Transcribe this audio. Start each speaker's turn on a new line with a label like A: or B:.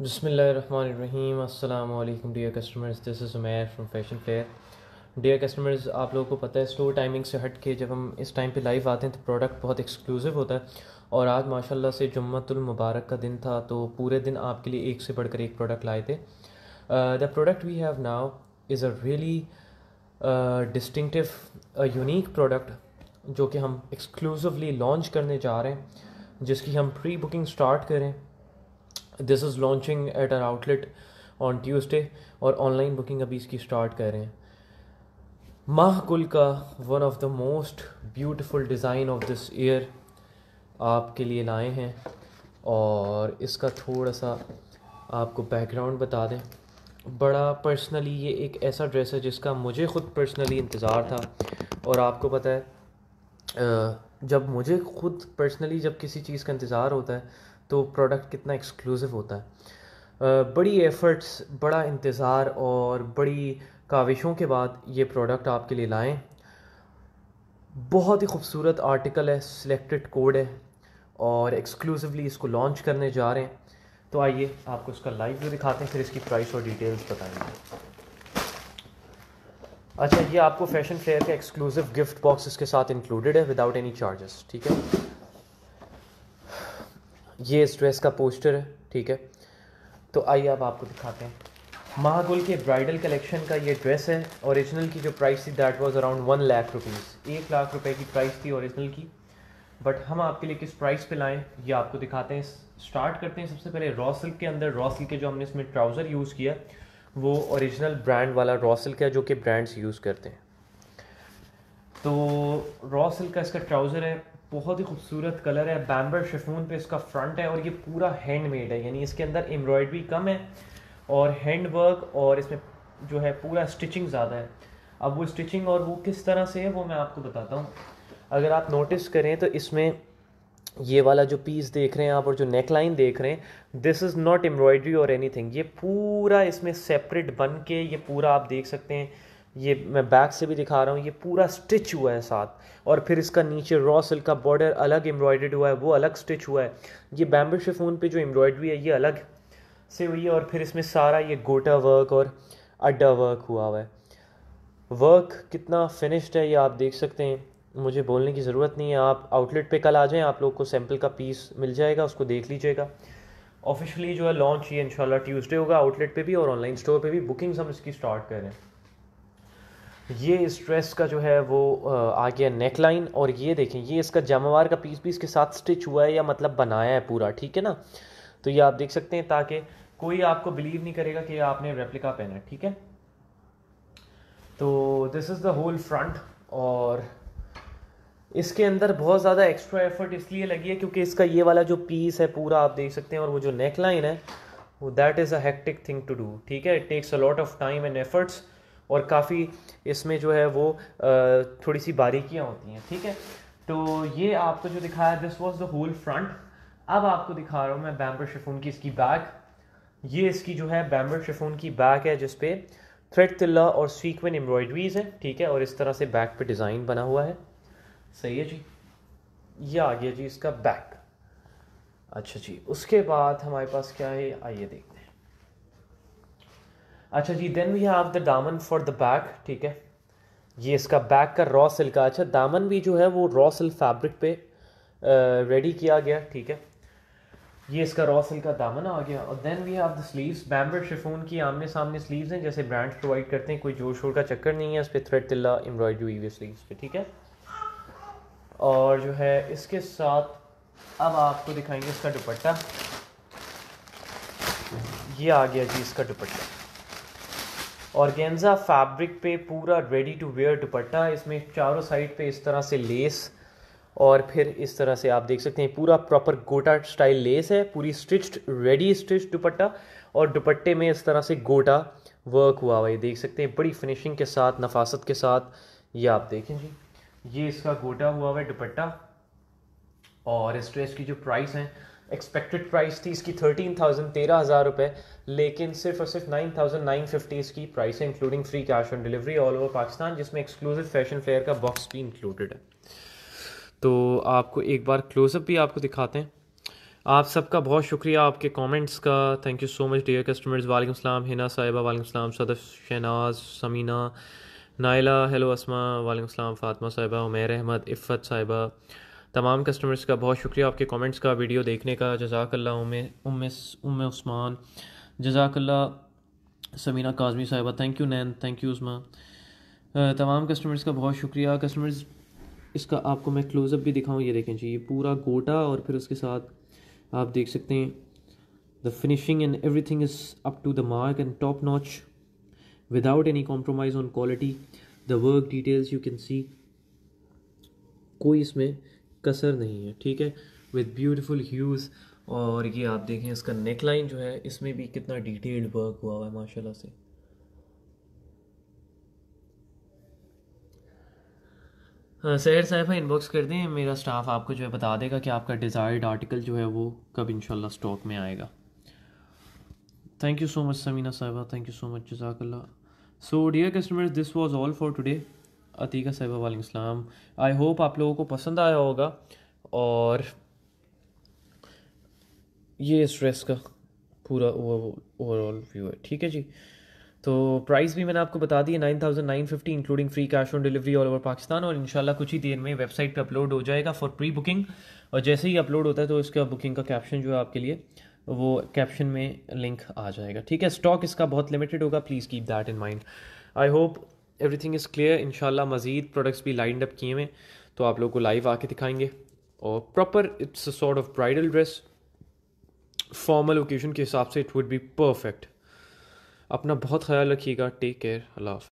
A: बसमीम अल्लाम dear customers this is Umer from fashion fair dear customers आप लोगों को पता है स्टोर टाइमिंग से हट के जब हम इस टाइम पे लाइव आते हैं तो प्रोडक्ट बहुत एक्सक्लूसिव होता है और आज माशाल्लाह से जुम्मतुल मुबारक का दिन था तो पूरे दिन आपके लिए एक से बढ़कर एक प्रोडक्ट लाए थे the product we have now is a really distinctive unique product जो कि हम एक्सक्लूसिवली लॉन्च करने जा रहे हैं जिसकी हम प्री बुकिंग स्टार्ट करें this is launching at our outlet on Tuesday और ऑनलाइन बुकिंग अभी इसकी स्टार्ट कर रहे हैं माह कुल का one of the most beautiful design of this year आपके लिए लाए हैं और इसका थोड़ा सा आपको बैकग्राउंड बता दें बड़ा पर्सनली ये एक ऐसा ड्रेस है जिसका मुझे ख़ुद पर्सनली इंतज़ार था और आपको पता है जब मुझे ख़ुद पर्सनली जब किसी चीज़ का इंतज़ार होता है तो प्रोडक्ट कितना एक्सक्लूसिव होता है बड़ी एफ़र्ट्स बड़ा इंतज़ार और बड़ी काविशों के बाद ये प्रोडक्ट आपके लिए लाएँ बहुत ही खूबसूरत आर्टिकल है सिलेक्टेड कोड है और एक्सक्लूसिवली इसको लॉन्च करने जा रहे हैं तो आइए आपको इसका लाइव भी दिखाते हैं फिर इसकी प्राइस और डिटेल्स बताएंगे अच्छा ये आपको फैशन फेयर का एक्सक्लूसिव गिफ्ट बॉक्स इसके साथ इंक्लूडेड है विदाउट एनी चार्जेस ठीक है ये इस ड्रेस का पोस्टर है ठीक है तो आइए अब आप आपको दिखाते हैं महागुल के ब्राइडल कलेक्शन का ये ड्रेस है ओरिजिनल की जो प्राइस थी that was around one lakh rupees एक लाख रुपए की प्राइस थी ओरिजिनल की बट हम आपके लिए किस प्राइस पे लाएं ये आपको दिखाते हैं स्टार्ट करते हैं सबसे पहले रॉ सिल्क के अंदर रॉ सिल्क के जो हमने इसमें ट्राउज़र यूज़ किया वो ओरिजिनल ब्रांड वाला रॉ सिल्क है जो कि ब्रांड्स यूज़ करते हैं तो रॉ सिल्क का इसका ट्राउज़र है बहुत ही खूबसूरत कलर है बैम्बर शेफून पे इसका फ्रंट है और ये पूरा हैंडमेड है यानी इसके अंदर एम्ब्रॉयडरी कम है और हैंड वर्क और इसमें जो है पूरा स्टिचिंग ज़्यादा है अब वो स्टिचिंग और वो किस तरह से है वो मैं आपको बताता हूँ अगर आप नोटिस करें तो इसमें ये वाला जो पीस देख रहे हैं आप और जो नेक लाइन देख रहे हैं दिस इज़ नॉट एम्ब्रॉयडरी और एनी ये पूरा इसमें सेपरेट बन के ये पूरा आप देख सकते हैं ये मैं बैक से भी दिखा रहा हूँ ये पूरा स्टिच हुआ है साथ और फिर इसका नीचे रॉ सिल्क का बॉर्डर अलग एम्ब्रॉयडर्ड हुआ है वो अलग स्टिच हुआ है ये बैम्बू शिफोन पे जो एम्ब्रॉयडरी है ये अलग से हुई है और फिर इसमें सारा ये गोटा वर्क और अड्डा वर्क हुआ हुआ है वर्क कितना फिनिश्ड है ये आप देख सकते हैं मुझे बोलने की ज़रूरत नहीं है आप आउटलेट पर कल आ जाएँ आप लोग को सैम्पल का पीस मिल जाएगा उसको देख लीजिएगा ऑफिशियली जो है लॉन्च ये इनशाला ट्यूसडे होगा आउटलेट पर भी और ऑनलाइन स्टोर पर भी बुकिंग्स हम इसकी स्टार्ट करें ये स्ट्रेस का जो है वो आ गया नेक लाइन और ये देखें ये इसका जमावार का पीस पीस के साथ स्टिच हुआ है या मतलब बनाया है पूरा ठीक है ना तो ये आप देख सकते हैं ताकि कोई आपको बिलीव नहीं करेगा कि आपने रेप्लिका पहना है ठीक है तो this is the whole front और इसके अंदर बहुत ज़्यादा एक्स्ट्रा एफर्ट इसलिए लगी है क्योंकि इसका ये वाला जो पीस है पूरा आप देख सकते हैं और वो जो नेक लाइन है वो that is a hectic thing to do ठीक है it takes a lot of time and efforts और काफ़ी इसमें जो है वो थोड़ी सी बारीकियाँ होती हैं ठीक है तो ये आपको जो दिखाया this was the whole front अब आपको दिखा रहा हूँ मैं बैम्बर शिफोन की इसकी बैग ये इसकी जो है बैम्बर शिफोन की बैग है जिसपे थ्रेड तिल्ला और सीक्वेंट एम्ब्रॉयडरीज है ठीक है और इस तरह से बैक पे डिज़ाइन बना हुआ है सही है जी ये आ गया जी इसका बैक अच्छा जी उसके बाद हमारे पास क्या है आइए देख अच्छा जी देन वी हैव द दामन फॉर द बैक ठीक है ये इसका बैक का रॉ सिल्क का अच्छा दामन भी जो है वो रॉ सिल्क फैब्रिक पे रेडी किया गया ठीक है ये इसका रॉ सिल्क का दामन आ गया और then we have the sleeves bamber chiffon की आमने सामने स्लीव्स हैं जैसे ब्रांड्स प्रोवाइड करते हैं कोई जोर शोर का चक्कर नहीं है इस पर थ्रेड तिल्ला एम्ब्रॉयडरी हुई स्लीव्स पे ठीक है और जो है इसके साथ अब आपको दिखाएंगे इसका दुपट्टा ये आ गया जी इसका दुपट्टा ऑर्गेन्जा फैब्रिक पे पूरा रेडी टू वेयर दुपट्टा इसमें चारों साइड पे इस तरह से लेस और फिर इस तरह से आप देख सकते हैं पूरा प्रॉपर गोटा स्टाइल लेस है पूरी स्टिच्ड रेडी स्टिच दुपट्टा और दुपट्टे में इस तरह से गोटा वर्क हुआ हुआ ये देख सकते हैं बड़ी फिनिशिंग के साथ नफासत के साथ ये आप देखें जी ये इसका गोटा हुआ हुआ है दुपट्टा और इस ड्रेस की जो प्राइस है एक्सपेक्टेड प्राइस थी इसकी थर्टीन थाउजेंड तेरह हज़ार रुपये लेकिन सिर्फ और सिर्फ नाइन थाउजेंड नाइन फिफ्टी इसकी प्राइस है including free cash on delivery all over Pakistan जिसमें एक्सक्लूसिव फैशन फेयर का बॉक्स भी इंक्लूडेड है तो आपको एक बार क्लोजअप भी आपको दिखाते हैं आप सबका बहुत शुक्रिया आपके कमेंट्स का thank you so much dear customers वालेकुम सलाम हिना साहिबा वालेकुम सलाम सदफ शहनाज समीना नायला हेलो असमा वालेकुम सलाम फ़ातमा साहिबा उमेर अहमद इफ़त साहिबा तमाम कस्टमर्स का बहुत शुक्रिया आपके कमेंट्स का वीडियो देखने का जजाकल्ला उमे उम उम उस्मान जजाकल्ला Samina Kazmi Sahiba thank you Nain thank you Usman तमाम कस्टमर्स का बहुत शुक्रिया कस्टमर्स इसका आपको मैं क्लोज़अप भी दिखाऊँ ये देखें जी ये पूरा गोटा और फिर उसके साथ आप देख सकते हैं the finishing and everything is up to the mark and top notch without any compromise on quality the work details you can see कोई इसमें कसर नहीं है ठीक है विद ब्यूटिफुल ह्यूज़ और ये आप देखें इसका नेक लाइन जो है इसमें भी कितना डिटेल्ड वर्क हुआ हुआ है माशाल्लाह से हाँ, सहर साहिबा इनबॉक्स कर दें मेरा स्टाफ आपको जो है बता देगा कि आपका डिज़ायर्ड आर्टिकल जो है वो कब इंशाल्लाह स्टॉक में आएगा thank you so much Samina Sahiba thank you so much जजाकल्ला so dear customers this was all for today Atiqa Sahiba वालेकाम आई होप आप लोगों को पसंद आया होगा और ये इस ड्रेस का पूरा ओवरऑल व्यू है ठीक है जी तो प्राइस भी मैंने आपको बता दी है nine thousand nine fifty including free cash on delivery all over Pakistan और इंशाल्लाह कुछ ही देर में वेबसाइट पे अपलोड हो जाएगा फॉर प्री बुकिंग और जैसे ही अपलोड होता है तो इसका बुकिंग का कैप्शन जो है आपके लिए वो कैप्शन में लिंक आ जाएगा ठीक है स्टॉक इसका बहुत लिमिटेड होगा please keep that in mind I hope everything is clear इन मज़ीद प्रोडक्ट्स भी लाइंड अप किए हुए तो आप लोग को लाइव आके दिखाएंगे और proper it's a sort of bridal dress formal occasion के हिसाब से इट वुड बी परफेक्ट अपना बहुत ख्याल रखिएगा टेक केयर अल्लाह